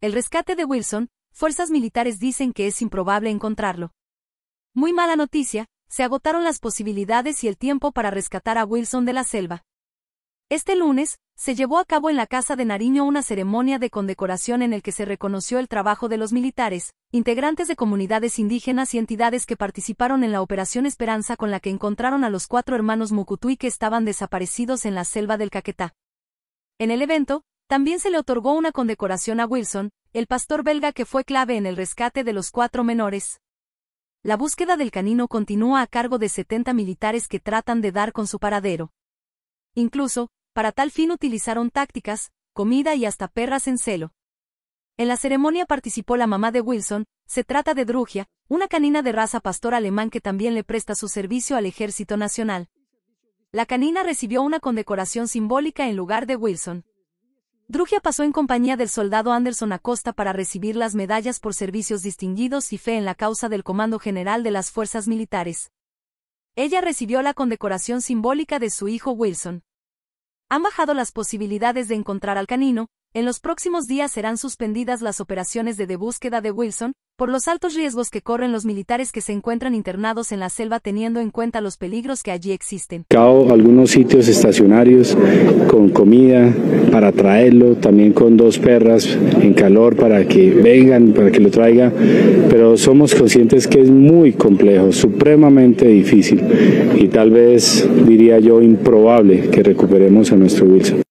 El rescate de Wilson, fuerzas militares dicen que es improbable encontrarlo. Muy mala noticia, se agotaron las posibilidades y el tiempo para rescatar a Wilson de la selva. Este lunes, se llevó a cabo en la Casa de Nariño una ceremonia de condecoración en el que se reconoció el trabajo de los militares, integrantes de comunidades indígenas y entidades que participaron en la Operación Esperanza con la que encontraron a los cuatro hermanos Mukutui que estaban desaparecidos en la selva del Caquetá. En el evento, también se le otorgó una condecoración a Wilson, el pastor belga que fue clave en el rescate de los cuatro menores. La búsqueda del canino continúa a cargo de 70 militares que tratan de dar con su paradero. Incluso, para tal fin utilizaron tácticas, comida y hasta perras en celo. En la ceremonia participó la mamá de Wilson, se trata de Drugia, una canina de raza pastor alemán que también le presta su servicio al Ejército Nacional. La canina recibió una condecoración simbólica en lugar de Wilson. Drugia pasó en compañía del soldado Anderson Acosta para recibir las medallas por servicios distinguidos y fe en la causa del Comando General de las Fuerzas Militares. Ella recibió la condecoración simbólica de su hijo Wilson. Han bajado las posibilidades de encontrar al canino, en los próximos días serán suspendidas las operaciones de, de búsqueda de Wilson, por los altos riesgos que corren los militares que se encuentran internados en la selva teniendo en cuenta los peligros que allí existen. Cabo algunos sitios estacionarios con comida para traerlo, también con dos perras en calor para que vengan, para que lo traiga, pero somos conscientes que es muy complejo, supremamente difícil y tal vez diría yo improbable que recuperemos a nuestro Wilson.